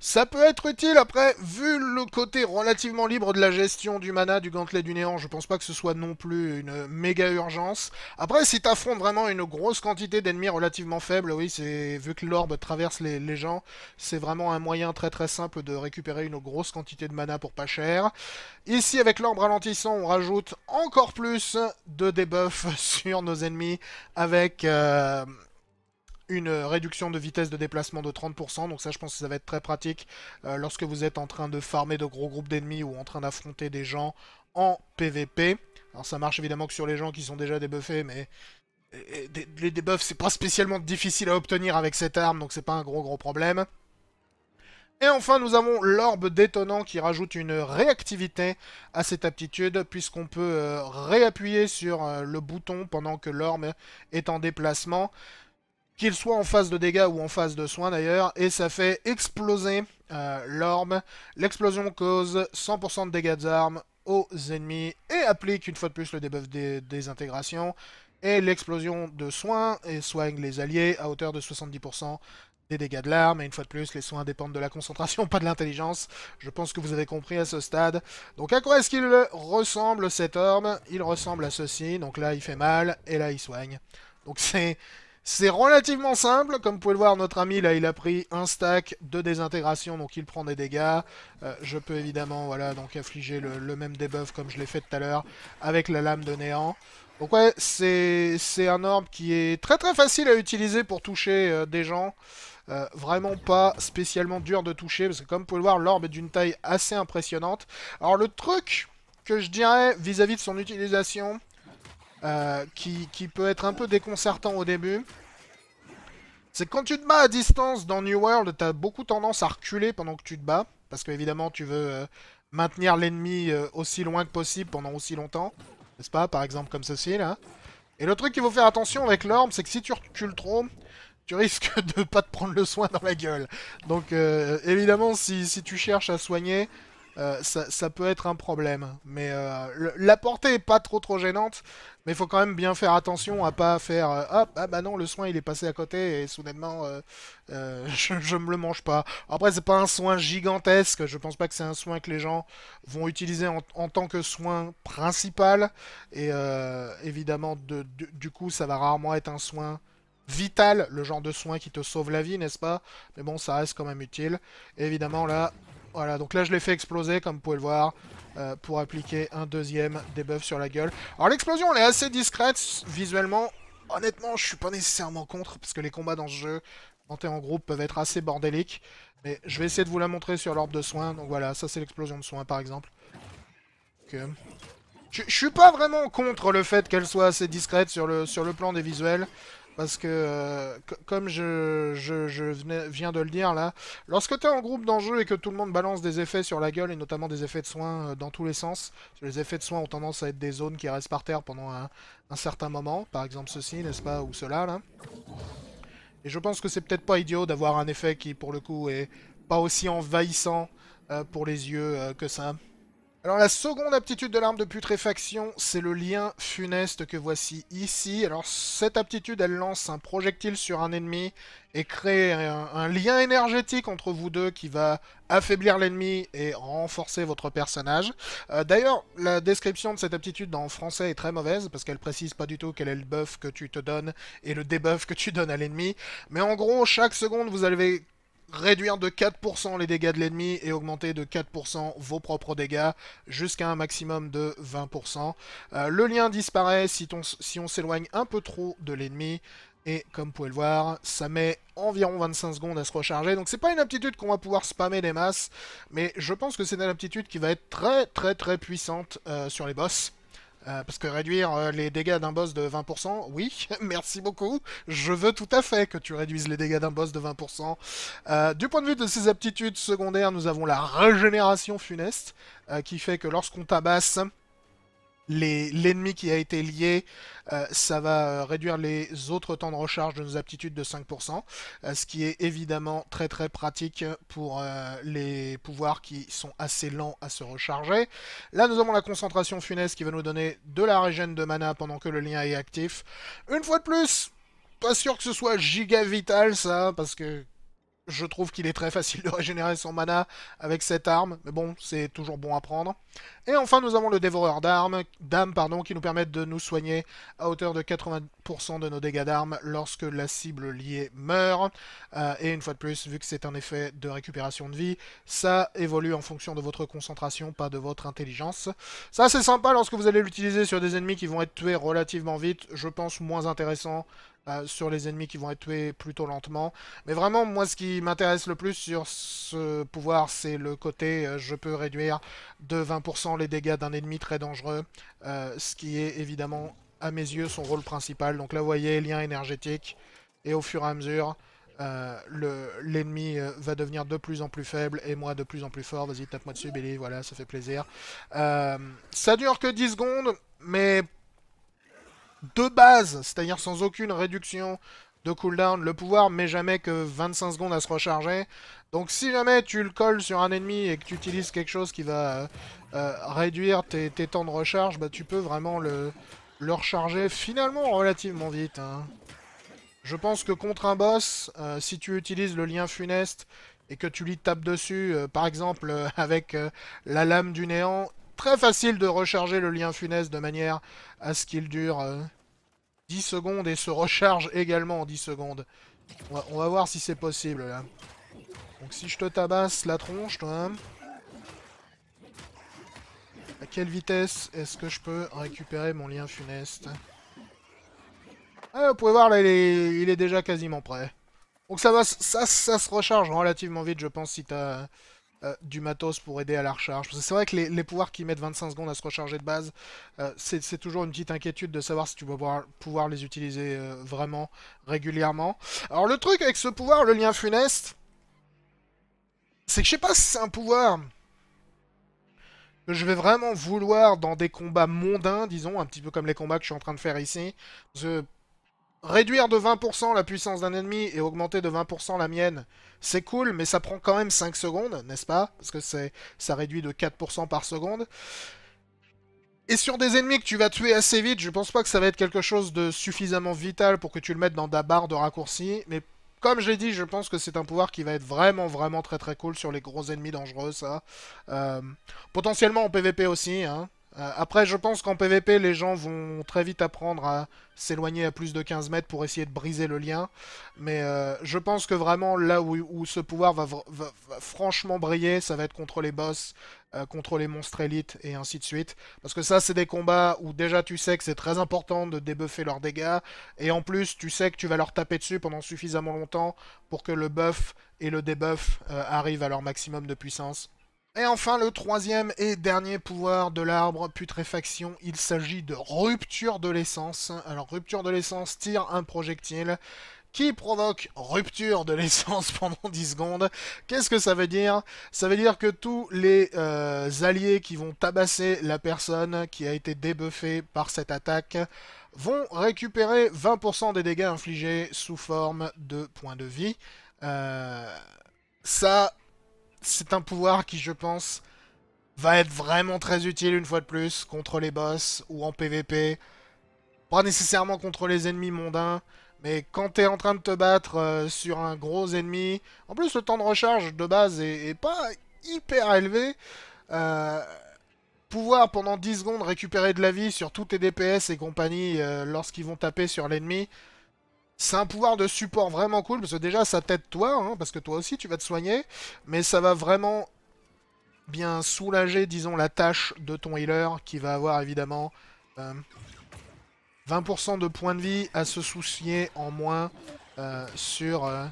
Ça peut être utile, après, vu le côté relativement libre de la gestion du mana du gantelet du néant, je pense pas que ce soit non plus une méga urgence. Après, si t'affrontes vraiment une grosse quantité d'ennemis relativement faibles, oui, c'est vu que l'orbe traverse les, les gens, c'est vraiment un moyen très très simple de récupérer une grosse quantité de mana pour pas cher. Ici, avec l'orbe ralentissant, on rajoute encore plus de debuffs sur nos ennemis avec euh, une réduction de vitesse de déplacement de 30%. Donc ça, je pense que ça va être très pratique euh, lorsque vous êtes en train de farmer de gros groupes d'ennemis ou en train d'affronter des gens en PVP. Alors ça marche évidemment que sur les gens qui sont déjà débuffés, mais les débuffs, c'est pas spécialement difficile à obtenir avec cette arme, donc c'est pas un gros gros problème. Et enfin, nous avons l'orbe détonnant qui rajoute une réactivité à cette aptitude, puisqu'on peut euh, réappuyer sur euh, le bouton pendant que l'orbe est en déplacement, qu'il soit en phase de dégâts ou en phase de soins d'ailleurs, et ça fait exploser euh, l'orbe. L'explosion cause 100% de dégâts d'armes aux ennemis et applique une fois de plus le debuff des désintégrations. Et l'explosion de soins et soigne les alliés à hauteur de 70% des dégâts de l'arme, et une fois de plus, les soins dépendent de la concentration, pas de l'intelligence. Je pense que vous avez compris à ce stade. Donc à quoi est-ce qu'il ressemble cet orbe Il ressemble à ceci, donc là il fait mal, et là il soigne. Donc c'est... C'est relativement simple, comme vous pouvez le voir, notre ami, là, il a pris un stack de désintégration, donc il prend des dégâts. Euh, je peux évidemment, voilà, donc affliger le, même debuff comme je l'ai fait tout à l'heure, avec la lame de néant. Donc ouais, c'est un orbe qui est très très facile à utiliser pour toucher euh, des gens. Euh, vraiment pas spécialement dur de toucher, parce que comme vous pouvez le voir, l'orbe est d'une taille assez impressionnante. Alors le truc que je dirais vis-à-vis de son utilisation, euh, qui, peut être un peu déconcertant au début, c'est que quand tu te bats à distance dans New World, t'as beaucoup tendance à reculer pendant que tu te bats, parce que qu'évidemment tu veux euh, maintenir l'ennemi aussi loin que possible pendant aussi longtemps, n'est-ce pas Par exemple comme ceci là. Et le truc qu'il faut faire attention avec l'orbe, c'est que si tu recules trop, tu risques de pas te prendre le soin dans la gueule. Donc euh, évidemment, si, tu cherches à soigner, euh, ça, peut être un problème. Mais euh, la portée n'est pas trop trop gênante, mais il faut quand même bien faire attention à pas faire ah bah non le soin il est passé à côté et soudainement je, ne me le mange pas. Après c'est pas un soin gigantesque, je pense pas que c'est un soin que les gens vont utiliser en, tant que soin principal et évidemment de, du, coup ça va rarement être un soin vital, le genre de soin qui te sauve la vie, n'est-ce pas Mais bon, ça reste quand même utile. évidemment, là, voilà, donc là je l'ai fait exploser, comme vous pouvez le voir, euh, pour appliquer un deuxième debuff sur la gueule. Alors l'explosion, elle est assez discrète visuellement. Honnêtement, je suis pas nécessairement contre, parce que les combats dans ce jeu, quand es en groupe, peuvent être assez bordéliques. Mais je vais essayer de vous la montrer sur l'orbe de soins. Donc voilà, ça c'est l'explosion de soins, par exemple. Je, je suis pas vraiment contre le fait qu'elle soit assez discrète sur le, sur le plan des visuels. Parce que, euh, comme je, viens de le dire là, lorsque tu es en groupe d'enjeu et que tout le monde balance des effets sur la gueule, et notamment des effets de soins euh, dans tous les sens, les effets de soins ont tendance à être des zones qui restent par terre pendant un, certain moment, par exemple ceci, n'est-ce pas, ou cela là. Et je pense que c'est peut-être pas idiot d'avoir un effet qui, pour le coup, est pas aussi envahissant euh, pour les yeux que ça. Alors la seconde aptitude de l'arme de putréfaction, c'est le lien funeste que voici ici. Alors cette aptitude, elle lance un projectile sur un ennemi et crée un, lien énergétique entre vous deux qui va affaiblir l'ennemi et renforcer votre personnage. Euh, d'ailleurs, la description de cette aptitude en français est très mauvaise parce qu'elle précise pas du tout quel est le buff que tu te donnes et le debuff que tu donnes à l'ennemi. Mais en gros, chaque seconde, vous allez réduire de 4% les dégâts de l'ennemi et augmenter de 4% vos propres dégâts jusqu'à un maximum de 20%. Euh, le lien disparaît si, on s'éloigne un peu trop de l'ennemi. Et comme vous pouvez le voir, ça met environ 25 secondes à se recharger. Donc c'est pas une aptitude qu'on va pouvoir spammer des masses. Mais je pense que c'est une aptitude qui va être très très très puissante euh, sur les boss. Euh, parce que réduire euh, les dégâts d'un boss de 20%, oui, merci beaucoup. Je veux tout à fait que tu réduises les dégâts d'un boss de 20%. Euh, du point de vue de ses aptitudes secondaires, nous avons la régénération funeste, qui fait que lorsqu'on tabasse, l'ennemi qui a été lié, euh, ça va euh, réduire les autres temps de recharge de nos aptitudes de 5%, euh, ce qui est évidemment très très pratique pour les pouvoirs qui sont assez lents à se recharger. Là nous avons la concentration funeste qui va nous donner de la régène de mana pendant que le lien est actif. Une fois de plus, pas sûr que ce soit giga vital ça, parce que je trouve qu'il est très facile de régénérer son mana avec cette arme, mais bon, c'est toujours bon à prendre. Et enfin, nous avons le dévoreur d'armes, d'âme, pardon, qui nous permet de nous soigner à hauteur de 80% de nos dégâts d'armes lorsque la cible liée meurt. Euh, et une fois de plus, vu que c'est un effet de récupération de vie, ça évolue en fonction de votre concentration, pas de votre intelligence. Ça, c'est sympa lorsque vous allez l'utiliser sur des ennemis qui vont être tués relativement vite, je pense moins intéressant euh, sur les ennemis qui vont être tués plutôt lentement. Mais vraiment, moi, ce qui m'intéresse le plus sur ce pouvoir, c'est le côté euh, je peux réduire de 20% les dégâts d'un ennemi très dangereux, euh, ce qui est évidemment, à mes yeux, son rôle principal. Donc là, vous voyez, lien énergétique, et au fur et à mesure... l'ennemi va devenir de plus en plus faible et moi de plus en plus fort, vas-y tape moi dessus Billy, voilà ça fait plaisir ça dure que 10 secondes mais de base, c'est-à-dire sans aucune réduction de cooldown, le pouvoir met jamais que 25 secondes à se recharger. Donc si jamais tu le colles sur un ennemi et que tu utilises quelque chose qui va euh, euh, réduire tes, temps de recharge, bah, tu peux vraiment le, recharger finalement relativement vite. Hein. Je pense que contre un boss, euh, si tu utilises le lien funeste et que tu lui tapes dessus, par exemple avec la lame du néant, très facile de recharger le lien funeste de manière à ce qu'il dure 10 euh, secondes et se recharge également en 10 secondes. On va, voir si c'est possible là. Donc si je te tabasse la tronche toi... Hein. À quelle vitesse est-ce que je peux récupérer mon lien funeste ah, Vous pouvez voir là il est, déjà quasiment prêt. Donc ça ça, ça se recharge relativement vite je pense si t'as... Euh, du matos pour aider à la recharge. c'est vrai que les, pouvoirs qui mettent 25 secondes à se recharger de base, euh, c'est toujours une petite inquiétude de savoir si tu vas pouvoir, les utiliser euh, vraiment régulièrement. Alors le truc avec ce pouvoir, le lien funeste, c'est que je sais pas si c'est un pouvoir que je vais vraiment vouloir dans des combats mondains, disons, un petit peu comme les combats que je suis en train de faire ici. Parce réduire de 20% la puissance d'un ennemi et augmenter de 20% la mienne, c'est cool, mais ça prend quand même 5 secondes, n'est-ce pas Parce que ça réduit de 4% par seconde. Et sur des ennemis que tu vas tuer assez vite, je pense pas que ça va être quelque chose de suffisamment vital pour que tu le mettes dans ta barre de raccourci, mais comme j'ai dit, je pense que c'est un pouvoir qui va être vraiment, vraiment très très cool sur les gros ennemis dangereux, ça. Euh, potentiellement en PvP aussi, hein, euh, après, je pense qu'en PVP, les gens vont très vite apprendre à s'éloigner à plus de 15 mètres pour essayer de briser le lien. Mais euh, je pense que vraiment, là où, ce pouvoir va, franchement briller, ça va être contre les boss, euh, contre les monstres élites, et ainsi de suite. Parce que ça, c'est des combats où déjà tu sais que c'est très important de débuffer leurs dégâts. Et en plus, tu sais que tu vas leur taper dessus pendant suffisamment longtemps pour que le buff et le debuff arrivent à leur maximum de puissance. Et enfin, le troisième et dernier pouvoir de l'arbre putréfaction, il s'agit de rupture de l'essence. Alors, rupture de l'essence tire un projectile qui provoque rupture de l'essence pendant 10 secondes. Qu'est-ce que ça veut dire Ça veut dire que tous les euh, alliés qui vont tabasser la personne qui a été débuffée par cette attaque vont récupérer 20% des dégâts infligés sous forme de points de vie. Euh, ça c'est un pouvoir qui, je pense, va être vraiment très utile une fois de plus contre les boss ou en PvP. Pas nécessairement contre les ennemis mondains, mais quand t'es en train de te battre euh, sur un gros ennemi, en plus le temps de recharge de base est, pas hyper élevé. Euh, pouvoir pendant 10 secondes récupérer de la vie sur tous tes DPS et compagnie euh, lorsqu'ils vont taper sur l'ennemi, c'est un pouvoir de support vraiment cool, parce que déjà, ça t'aide toi, hein, parce que toi aussi, tu vas te soigner, mais ça va vraiment bien soulager, disons, la tâche de ton healer, qui va avoir, évidemment, 20% euh, de points de vie à se soucier en moins euh, sur euh,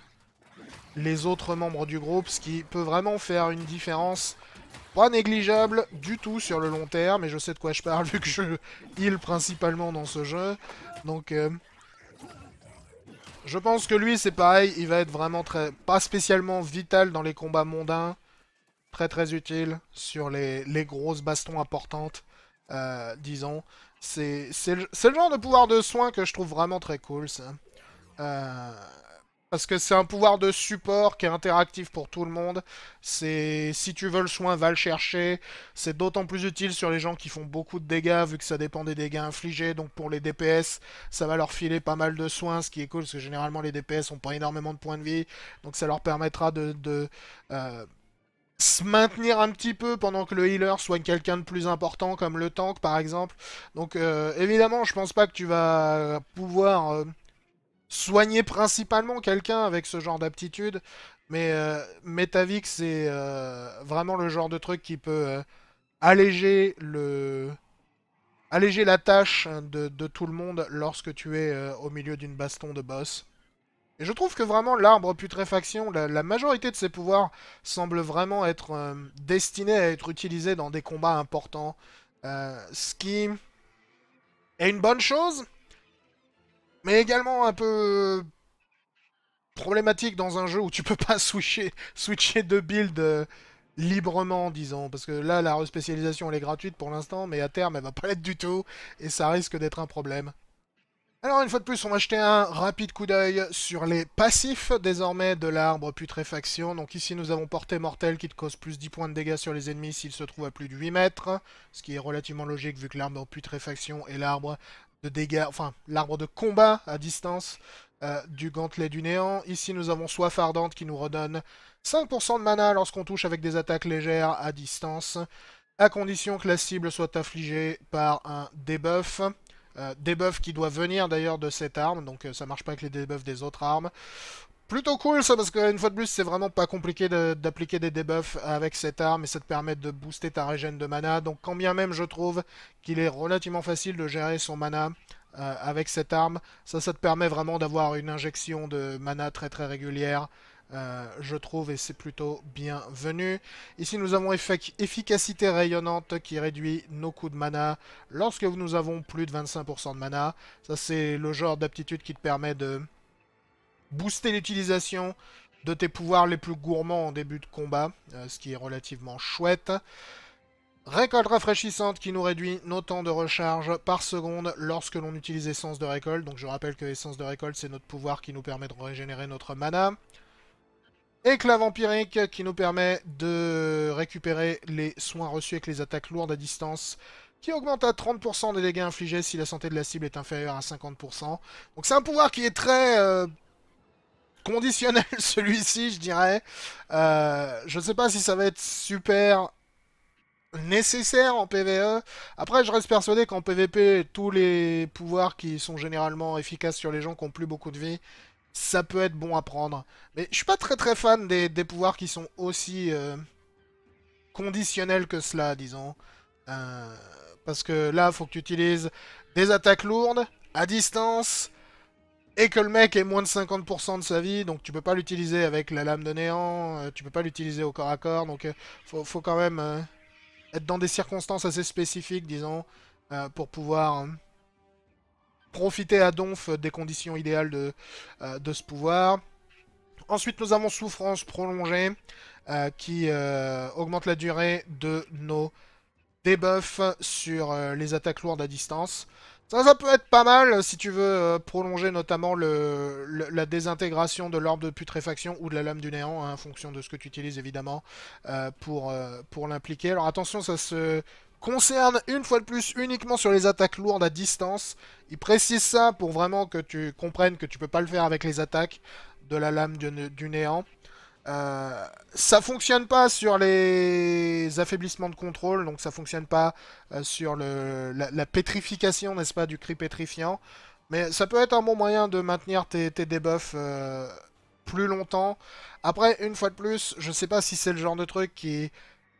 les autres membres du groupe, ce qui peut vraiment faire une différence pas négligeable du tout sur le long terme, et je sais de quoi je parle vu que je heal principalement dans ce jeu, donc... Je pense que lui, c'est pareil. Il va être vraiment très... Pas spécialement vital dans les combats mondains. Très très utile sur les, les grosses bastons importantes, euh, disons. C'est le, le genre de pouvoir de soin que je trouve vraiment très cool, ça. Euh... Parce que c'est un pouvoir de support qui est interactif pour tout le monde. C'est Si tu veux le soin, va le chercher. C'est d'autant plus utile sur les gens qui font beaucoup de dégâts, vu que ça dépend des dégâts infligés. Donc pour les DPS, ça va leur filer pas mal de soins, ce qui est cool, parce que généralement les DPS ont pas énormément de points de vie. Donc ça leur permettra de... Euh, se maintenir un petit peu pendant que le healer soigne quelqu'un de plus important comme le tank par exemple. Donc euh, évidemment je pense pas que tu vas pouvoir euh, soigner principalement quelqu'un avec ce genre d'aptitude. Mais euh, Metavix, c'est euh, vraiment le genre de truc qui peut euh, alléger le alléger la tâche de, tout le monde lorsque tu es euh, au milieu d'une baston de boss. Et je trouve que vraiment l'arbre putréfaction, la, majorité de ses pouvoirs semble vraiment être destinés à être utilisés dans des combats importants. ce qui est une bonne chose, mais également un peu euh, problématique dans un jeu où tu peux pas switcher, switcher de build euh, librement, disons. Parce que là, la respécialisation, elle est gratuite pour l'instant, mais à terme, elle va pas l'être du tout, et ça risque d'être un problème. Alors, une fois de plus, on va jeter un rapide coup d'œil sur les passifs, désormais, de l'arbre putréfaction. Donc ici, nous avons portée mortelle qui te cause plus 10 points de dégâts sur les ennemis s'ils se trouvent à plus de 8 mètres, ce qui est relativement logique vu que l'arbre putréfaction est l'arbre de dégâts, enfin l'arbre de combat à distance euh, du gantelet du néant. Ici nous avons soif ardente qui nous redonne 5% de mana lorsqu'on touche avec des attaques légères à distance, à condition que la cible soit affligée par un debuff. débuff euh, debuff qui doit venir d'ailleurs de cette arme, donc euh, ça marche pas avec les debuffs des autres armes plutôt cool ça parce qu'une fois de plus c'est vraiment pas compliqué d'appliquer des debuffs avec cette arme et ça te permet de booster ta régène de mana donc quand bien même je trouve qu'il est relativement facile de gérer son mana euh, avec cette arme ça ça te permet vraiment d'avoir une injection de mana très très régulière euh, je trouve, et c'est plutôt bienvenu. Ici, nous avons effet efficacité rayonnante qui réduit nos coûts de mana lorsque nous avons plus de 25% de mana. Ça, c'est le genre d'aptitude qui te permet de booster l'utilisation de tes pouvoirs les plus gourmands en début de combat, euh, ce qui est relativement chouette. Récolte rafraîchissante qui nous réduit nos temps de recharge par seconde lorsque l'on utilise essence de récolte. Donc je rappelle que essence de récolte c'est notre pouvoir qui nous permet de régénérer notre mana. Éclat vampirique qui nous permet de récupérer les soins reçus avec les attaques lourdes à distance qui augmente à 30% des dégâts infligés si la santé de la cible est inférieure à 50%. Donc c'est un pouvoir qui est très euh, conditionnel celui-ci, je dirais. Euh, je ne sais pas si ça va être super nécessaire en PvE. Après, je reste persuadé qu'en PvP, tous les pouvoirs qui sont généralement efficaces sur les gens qui n'ont plus beaucoup de vie, ça peut être bon à prendre. Mais je suis pas très très fan des, pouvoirs qui sont aussi euh, conditionnels que cela, disons. Euh, parce que là, faut que tu utilises des attaques lourdes, à distance, et que le mec ait moins de 50% de sa vie, donc tu peux pas l'utiliser avec la lame de néant, euh, tu peux pas l'utiliser au corps à corps, donc il euh, faut, quand même euh, être dans des circonstances assez spécifiques, disons, pour pouvoir profiter à donf des conditions idéales de, de ce pouvoir. Ensuite, nous avons Souffrance prolongée, qui augmente la durée de nos debuffs sur les attaques lourdes à distance. Ça, peut être pas mal euh, si tu veux euh, prolonger notamment la désintégration de l'orbe de putréfaction ou de la lame du néant, hein, en fonction de ce que tu utilises évidemment, euh, pour, pour l'impliquer. Alors attention, ça se concerne une fois de plus uniquement sur les attaques lourdes à distance. Il précise ça pour vraiment que tu comprennes que tu peux pas le faire avec les attaques de la lame du néant. Euh, ça fonctionne pas sur les affaiblissements de contrôle, donc ça fonctionne pas euh, sur la, pétrification, n'est-ce pas, du cri pétrifiant. Mais ça peut être un bon moyen de maintenir tes, tes debuffs euh, plus longtemps. Après, une fois de plus, je sais pas si c'est le genre de truc qui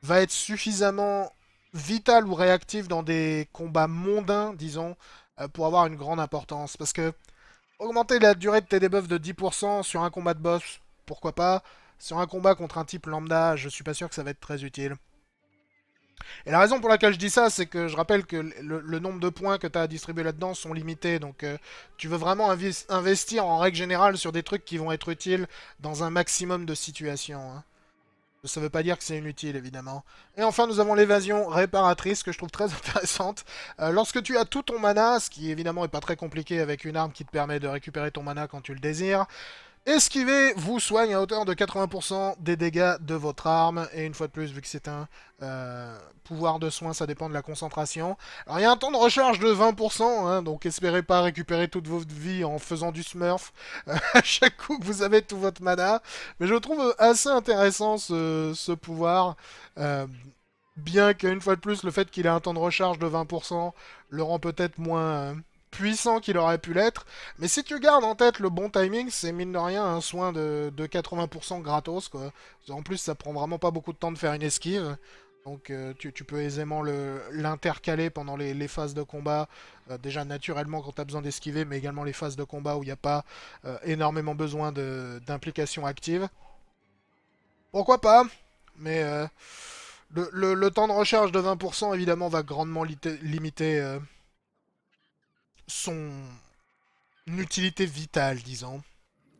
va être suffisamment vital ou réactif dans des combats mondains, disons, pour avoir une grande importance. Parce que augmenter la durée de tes debuffs de 10% sur un combat de boss, pourquoi pas sur un combat contre un type lambda, je suis pas sûr que ça va être très utile. Et la raison pour laquelle je dis ça, c'est que je rappelle que le, nombre de points que tu as à distribuer là-dedans sont limités. Donc euh, tu veux vraiment investir en règle générale sur des trucs qui vont être utiles dans un maximum de situations. Hein. Ça ne veut pas dire que c'est inutile, évidemment. Et enfin, nous avons l'évasion réparatrice, que je trouve très intéressante. Euh, lorsque tu as tout ton mana, ce qui évidemment n'est pas très compliqué avec une arme qui te permet de récupérer ton mana quand tu le désires, Esquiver vous soigne à hauteur de 80% des dégâts de votre arme. Et une fois de plus, vu que c'est un euh, pouvoir de soin, ça dépend de la concentration. Alors il y a un temps de recharge de 20%, hein, donc espérez pas récupérer toute votre vie en faisant du smurf euh, à chaque coup que vous avez tout votre mana. Mais je trouve assez intéressant ce, pouvoir. Euh, bien qu'une fois de plus, le fait qu'il ait un temps de recharge de 20% le rend peut-être moins hein, puissant qu'il aurait pu l'être. Mais si tu gardes en tête le bon timing, c'est mine de rien un soin de, 80% gratos. Quoi. En plus, ça prend vraiment pas beaucoup de temps de faire une esquive. Donc euh, tu, peux aisément l'intercaler pendant les, phases de combat, euh, déjà naturellement quand tu as besoin d'esquiver, mais également les phases de combat où il n'y a pas euh, énormément besoin d'implication active. Pourquoi pas Mais le, le, temps de recharge de 20% évidemment va grandement limiter son utilité vitale, disons.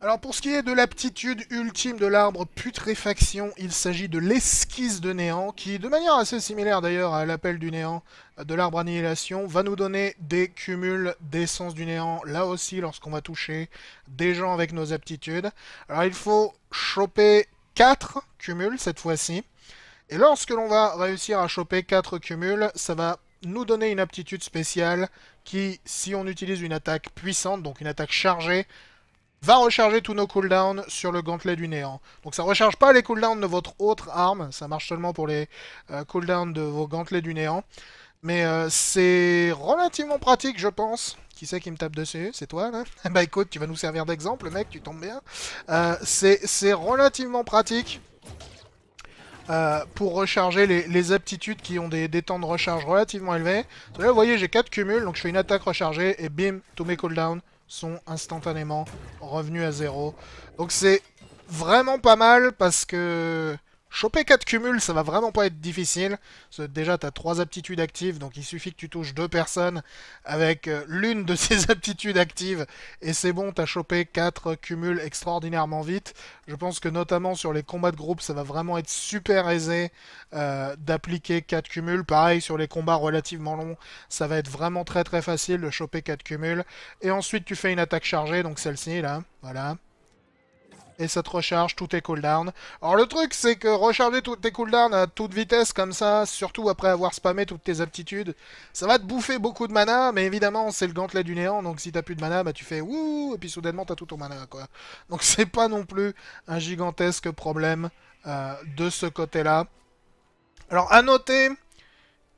Alors pour ce qui est de l'aptitude ultime de l'arbre putréfaction, il s'agit de l'esquisse de néant, qui, de manière assez similaire d'ailleurs à l'appel du néant de l'arbre annihilation, va nous donner des cumuls d'essence du néant, là aussi lorsqu'on va toucher des gens avec nos aptitudes. Alors il faut choper 4 cumuls cette fois-ci, et lorsque l'on va réussir à choper 4 cumuls, ça va nous donner une aptitude spéciale qui, si on utilise une attaque puissante, donc une attaque chargée, va recharger tous nos cooldowns sur le gantelet du néant. Donc ça recharge pas les cooldowns de votre autre arme, ça marche seulement pour les euh, cooldowns de vos gantelets du néant. Mais euh, c'est relativement pratique, je pense. Qui c'est qui me tape dessus C'est toi, là Bah écoute, tu vas nous servir d'exemple, mec, tu tombes bien. Euh, c'est relativement pratique. Euh, pour recharger les, aptitudes qui ont des, temps de recharge relativement élevés. Là, vous voyez, j'ai 4 cumuls, donc je fais une attaque rechargée et bim, tous mes cooldowns sont instantanément revenus à zéro. Donc c'est vraiment pas mal parce que Choper 4 cumuls, ça va vraiment pas être difficile. déjà, tu as 3 aptitudes actives, donc il suffit que tu touches deux personnes avec euh, l'une de ces aptitudes actives. Et c'est bon, tu as chopé 4 cumuls extraordinairement vite. Je pense que notamment sur les combats de groupe, ça va vraiment être super aisé euh, d'appliquer 4 cumuls. Pareil, sur les combats relativement longs, ça va être vraiment très très facile de choper 4 cumuls. Et ensuite, tu fais une attaque chargée, donc celle-ci là, voilà et ça te recharge tous tes cooldowns. Alors le truc, c'est que recharger tous tes cooldowns à toute vitesse comme ça, surtout après avoir spammé toutes tes aptitudes, ça va te bouffer beaucoup de mana, mais évidemment, c'est le gantelet du néant, donc si t'as plus de mana, bah tu fais ouh, et puis soudainement t'as tout ton mana, quoi. Donc c'est pas non plus un gigantesque problème euh, de ce côté-là. Alors à noter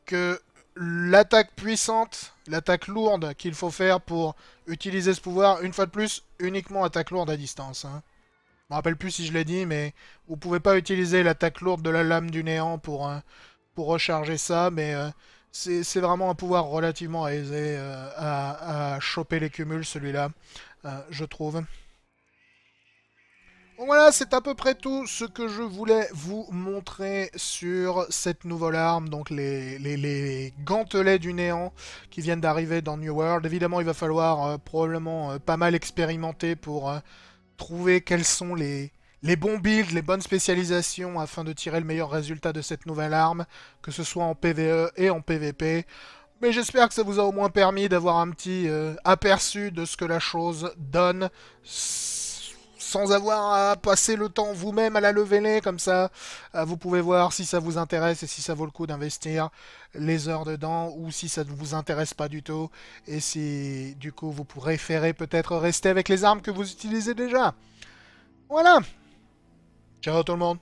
que l'attaque puissante, l'attaque lourde qu'il faut faire pour utiliser ce pouvoir, une fois de plus, uniquement attaque lourde à distance. Hein. Je me rappelle plus si je l'ai dit, mais vous pouvez pas utiliser l'attaque lourde de la lame du néant pour, euh, pour recharger ça, mais euh, c'est vraiment un pouvoir relativement aisé euh, à, choper les cumuls, celui-là, je trouve. voilà, c'est à peu près tout ce que je voulais vous montrer sur cette nouvelle arme, donc les, les gantelets du néant qui viennent d'arriver dans New World. Évidemment, il va falloir probablement pas mal expérimenter pour trouver quels sont les, les bons builds, les bonnes spécialisations afin de tirer le meilleur résultat de cette nouvelle arme, que ce soit en PvE et en PvP. Mais j'espère que ça vous a au moins permis d'avoir un petit euh, aperçu de ce que la chose donne sans avoir à passer le temps vous-même à la leveler, comme ça euh, vous pouvez voir si ça vous intéresse et si ça vaut le coup d'investir les heures dedans ou si ça ne vous intéresse pas du tout et si du coup vous préférez peut-être rester avec les armes que vous utilisez déjà. Voilà Ciao tout le monde